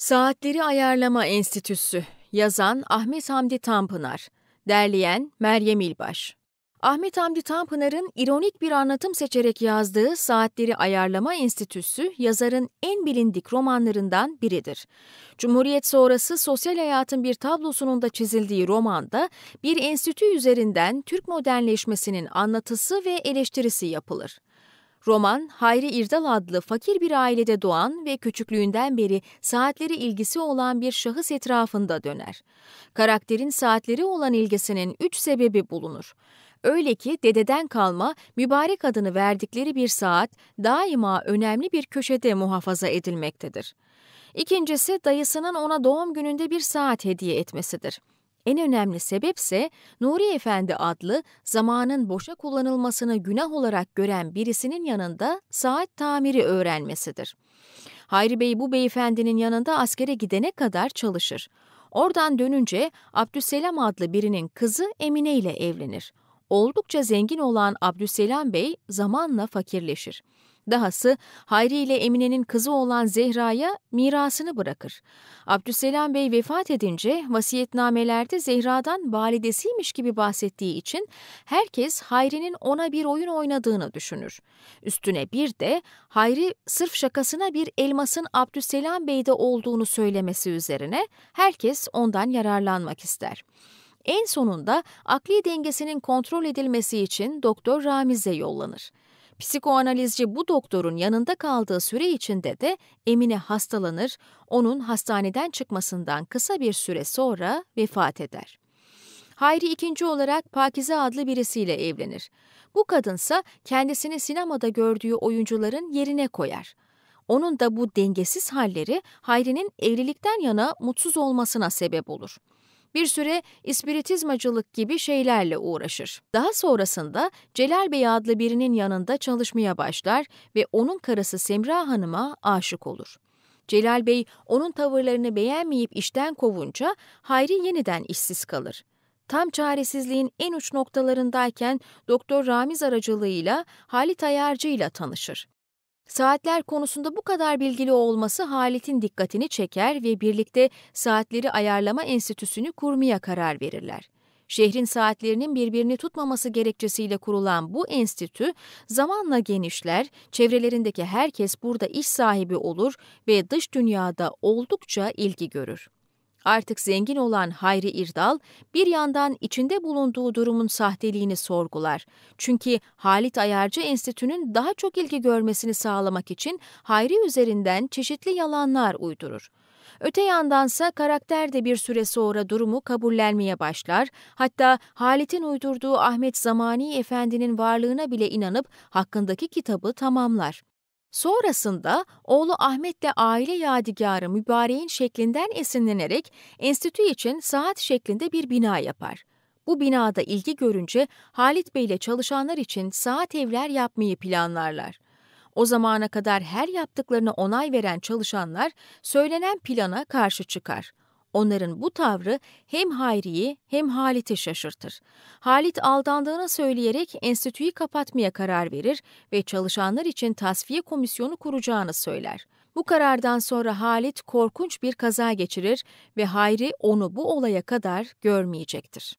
Saatleri Ayarlama Enstitüsü Yazan Ahmet Hamdi Tanpınar Derleyen Meryem İlbaş Ahmet Hamdi Tanpınar'ın ironik bir anlatım seçerek yazdığı Saatleri Ayarlama Enstitüsü yazarın en bilindik romanlarından biridir. Cumhuriyet sonrası sosyal hayatın bir tablosunun da çizildiği romanda bir enstitü üzerinden Türk modernleşmesinin anlatısı ve eleştirisi yapılır. Roman, Hayri İrdal adlı fakir bir ailede doğan ve küçüklüğünden beri saatleri ilgisi olan bir şahıs etrafında döner. Karakterin saatleri olan ilgisinin üç sebebi bulunur. Öyle ki dededen kalma mübarek adını verdikleri bir saat daima önemli bir köşede muhafaza edilmektedir. İkincisi dayısının ona doğum gününde bir saat hediye etmesidir. En önemli sebepse Nuri Efendi adlı zamanın boşa kullanılmasını günah olarak gören birisinin yanında saat tamiri öğrenmesidir. Hayri Bey bu beyefendinin yanında askere gidene kadar çalışır. Oradan dönünce Abdüselam adlı birinin kızı Emine ile evlenir. Oldukça zengin olan Abdüselam Bey zamanla fakirleşir. Dahası Hayri ile Emine'nin kızı olan Zehra'ya mirasını bırakır. Abdüselam Bey vefat edince vasiyetnamelerde Zehra'dan validesiymiş gibi bahsettiği için herkes Hayri'nin ona bir oyun oynadığını düşünür. Üstüne bir de Hayri sırf şakasına bir elmasın Abdüselam Bey'de olduğunu söylemesi üzerine herkes ondan yararlanmak ister. En sonunda akli dengesinin kontrol edilmesi için Doktor Ramiz'e yollanır. Psikoanalizci bu doktorun yanında kaldığı süre içinde de Emine hastalanır, onun hastaneden çıkmasından kısa bir süre sonra vefat eder. Hayri ikinci olarak Pakize adlı birisiyle evlenir. Bu kadınsa kendisini sinemada gördüğü oyuncuların yerine koyar. Onun da bu dengesiz halleri Hayri'nin evlilikten yana mutsuz olmasına sebep olur bir süre ispiritizmacılık gibi şeylerle uğraşır. Daha sonrasında Celal Bey adlı birinin yanında çalışmaya başlar ve onun karısı Semra Hanım'a aşık olur. Celal Bey onun tavırlarını beğenmeyip işten kovunca Hayri yeniden işsiz kalır. Tam çaresizliğin en uç noktalarındayken Doktor Ramiz aracılığıyla Halit Ayarcı ile tanışır. Saatler konusunda bu kadar bilgili olması Halit'in dikkatini çeker ve birlikte Saatleri Ayarlama Enstitüsü'nü kurmaya karar verirler. Şehrin saatlerinin birbirini tutmaması gerekçesiyle kurulan bu enstitü zamanla genişler, çevrelerindeki herkes burada iş sahibi olur ve dış dünyada oldukça ilgi görür. Artık zengin olan Hayri İrdal bir yandan içinde bulunduğu durumun sahteliğini sorgular. Çünkü Halit Ayarcı Enstitü'nün daha çok ilgi görmesini sağlamak için Hayri üzerinden çeşitli yalanlar uydurur. Öte yandansa karakter de bir süre sonra durumu kabullenmeye başlar. Hatta Halit'in uydurduğu Ahmet Zamani Efendi'nin varlığına bile inanıp hakkındaki kitabı tamamlar. Sonrasında oğlu Ahmet'le aile yadigarı mübareğin şeklinden esinlenerek enstitü için saat şeklinde bir bina yapar. Bu binada ilgi görünce Halit Bey ile çalışanlar için saat evler yapmayı planlarlar. O zamana kadar her yaptıklarına onay veren çalışanlar söylenen plana karşı çıkar. Onların bu tavrı hem Hayri'yi hem Halit'i şaşırtır. Halit aldandığını söyleyerek enstitüyü kapatmaya karar verir ve çalışanlar için tasfiye komisyonu kuracağını söyler. Bu karardan sonra Halit korkunç bir kaza geçirir ve Hayri onu bu olaya kadar görmeyecektir.